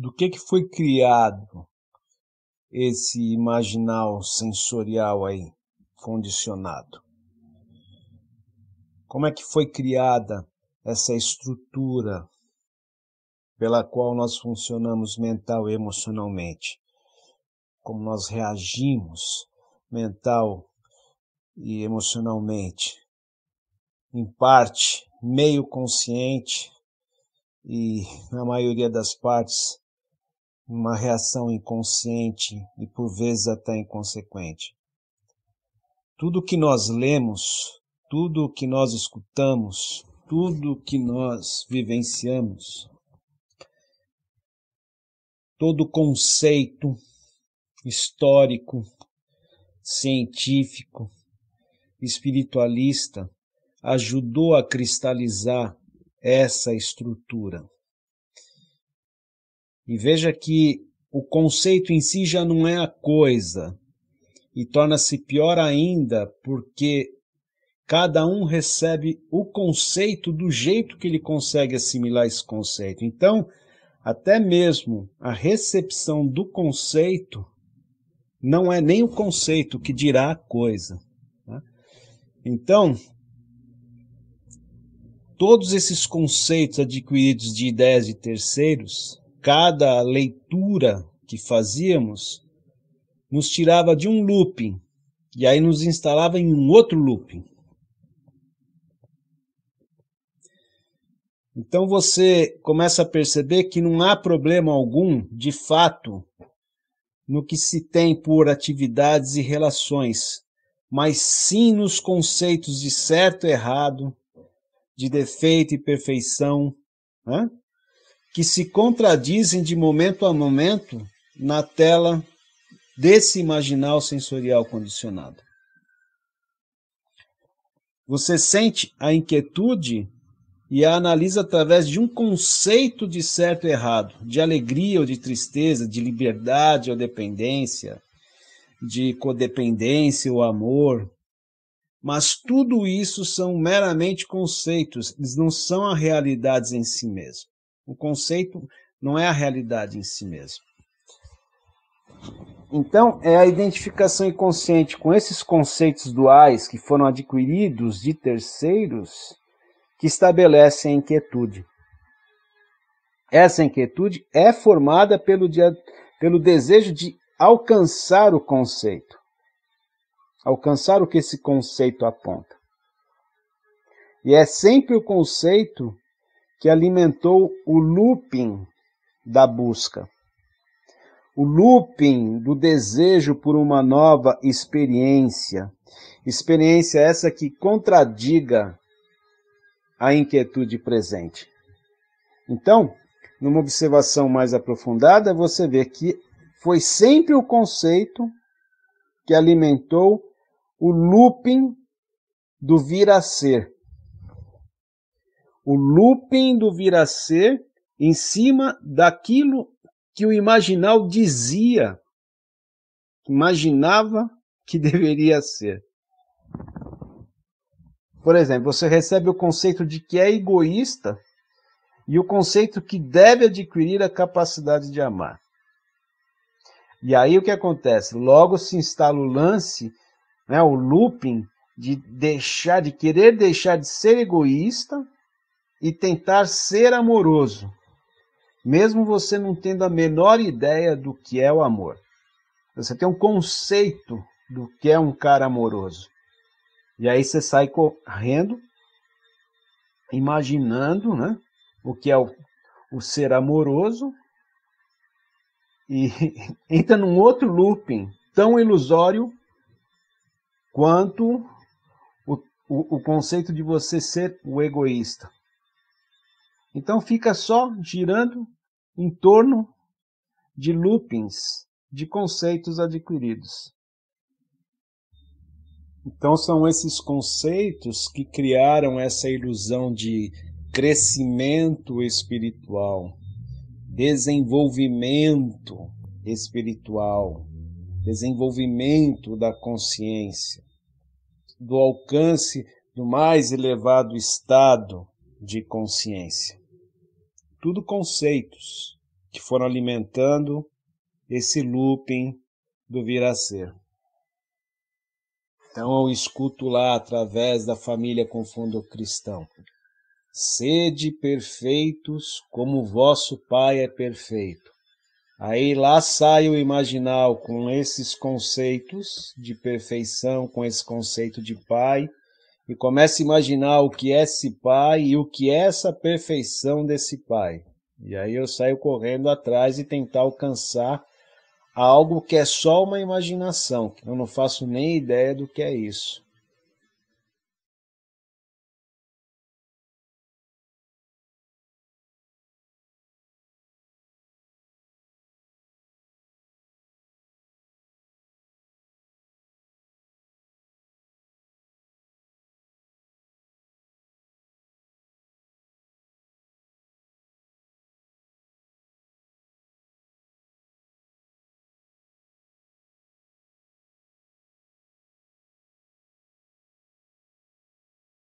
Do que, é que foi criado esse imaginal sensorial aí, condicionado? Como é que foi criada essa estrutura pela qual nós funcionamos mental e emocionalmente? Como nós reagimos mental e emocionalmente? em parte meio consciente e, na maioria das partes, uma reação inconsciente e, por vezes, até inconsequente. Tudo que nós lemos, tudo que nós escutamos, tudo que nós vivenciamos, todo conceito histórico, científico, espiritualista, ajudou a cristalizar essa estrutura. E veja que o conceito em si já não é a coisa, e torna-se pior ainda porque cada um recebe o conceito do jeito que ele consegue assimilar esse conceito. Então, até mesmo a recepção do conceito não é nem o conceito que dirá a coisa. Tá? Então, todos esses conceitos adquiridos de ideias de terceiros, cada leitura que fazíamos nos tirava de um looping e aí nos instalava em um outro looping. Então você começa a perceber que não há problema algum, de fato, no que se tem por atividades e relações, mas sim nos conceitos de certo e errado, de defeito e perfeição, né? que se contradizem de momento a momento na tela desse imaginal sensorial condicionado. Você sente a inquietude e a analisa através de um conceito de certo e errado, de alegria ou de tristeza, de liberdade ou dependência, de codependência ou amor, mas tudo isso são meramente conceitos, eles não são a realidade em si mesmo. O conceito não é a realidade em si mesmo. Então, é a identificação inconsciente com esses conceitos duais que foram adquiridos de terceiros que estabelece a inquietude. Essa inquietude é formada pelo, dia, pelo desejo de alcançar o conceito alcançar o que esse conceito aponta. E é sempre o conceito que alimentou o looping da busca. O looping do desejo por uma nova experiência. Experiência essa que contradiga a inquietude presente. Então, numa observação mais aprofundada, você vê que foi sempre o conceito que alimentou o looping do vir a ser. O looping do vir a ser em cima daquilo que o imaginal dizia, imaginava que deveria ser. Por exemplo, você recebe o conceito de que é egoísta e o conceito que deve adquirir a capacidade de amar. E aí o que acontece? Logo se instala o lance né, o looping de deixar, de querer deixar de ser egoísta e tentar ser amoroso, mesmo você não tendo a menor ideia do que é o amor. Você tem um conceito do que é um cara amoroso. E aí você sai correndo, imaginando né, o que é o, o ser amoroso, e entra num outro looping tão ilusório quanto o, o, o conceito de você ser o egoísta. Então fica só girando em torno de loopings de conceitos adquiridos. Então são esses conceitos que criaram essa ilusão de crescimento espiritual, desenvolvimento espiritual, desenvolvimento da consciência, do alcance do mais elevado estado de consciência. Tudo conceitos que foram alimentando esse looping do vir a ser. Então eu escuto lá através da família com fundo cristão. Sede perfeitos como vosso Pai é perfeito. Aí lá sai o imaginal com esses conceitos de perfeição, com esse conceito de pai, e começa a imaginar o que é esse pai e o que é essa perfeição desse pai. E aí eu saio correndo atrás e tentar alcançar algo que é só uma imaginação, que eu não faço nem ideia do que é isso.